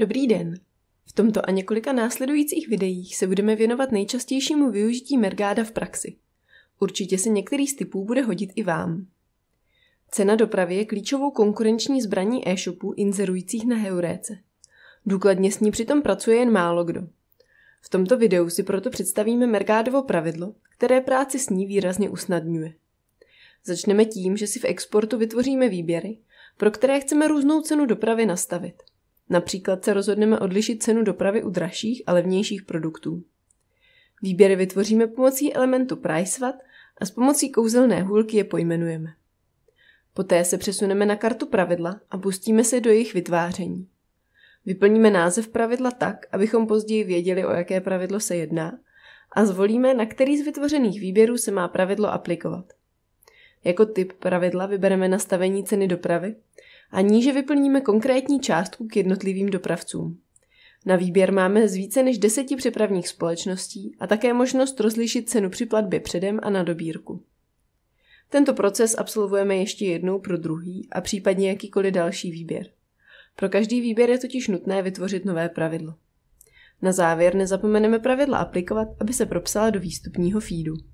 Dobrý den! V tomto a několika následujících videích se budeme věnovat nejčastějšímu využití mergáda v praxi. Určitě se některý z typů bude hodit i vám. Cena dopravy je klíčovou konkurenční zbraní e-shopů inzerujících na heuréce. Důkladně s ní přitom pracuje jen málo kdo. V tomto videu si proto představíme Mergádovo pravidlo, které práci s ní výrazně usnadňuje. Začneme tím, že si v exportu vytvoříme výběry, pro které chceme různou cenu dopravy nastavit. Například se rozhodneme odlišit cenu dopravy u dražších a levnějších produktů. Výběry vytvoříme pomocí elementu PriceVat a s pomocí kouzelné hůlky je pojmenujeme. Poté se přesuneme na kartu pravidla a pustíme se do jejich vytváření. Vyplníme název pravidla tak, abychom později věděli, o jaké pravidlo se jedná, a zvolíme, na který z vytvořených výběrů se má pravidlo aplikovat. Jako typ pravidla vybereme nastavení ceny dopravy a níže vyplníme konkrétní částku k jednotlivým dopravcům. Na výběr máme z více než deseti přepravních společností a také možnost rozlišit cenu při platbě předem a na dobírku. Tento proces absolvujeme ještě jednou pro druhý a případně jakýkoliv další výběr. Pro každý výběr je totiž nutné vytvořit nové pravidlo. Na závěr nezapomeneme pravidla aplikovat, aby se propsala do výstupního feedu.